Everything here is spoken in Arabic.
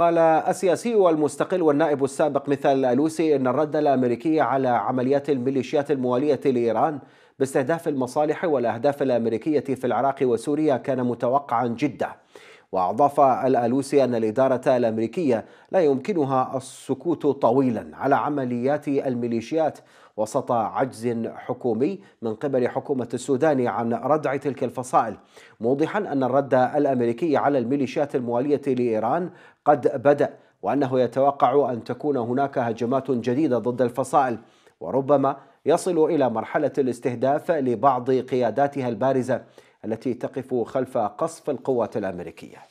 قال السياسي والمستقل والنائب السابق مثال الألوسي أن الرد الامريكي على عمليات الميليشيات الموالية لإيران باستهداف المصالح والأهداف الأمريكية في العراق وسوريا كان متوقعا جدا وأضاف الألوسي أن الإدارة الأمريكية لا يمكنها السكوت طويلا على عمليات الميليشيات وسط عجز حكومي من قبل حكومة السودان عن ردع تلك الفصائل موضحا أن الرد الأمريكي على الميليشيات الموالية لإيران قد بدأ وأنه يتوقع أن تكون هناك هجمات جديدة ضد الفصائل وربما يصل إلى مرحلة الاستهداف لبعض قياداتها البارزة التي تقف خلف قصف القوات الأمريكية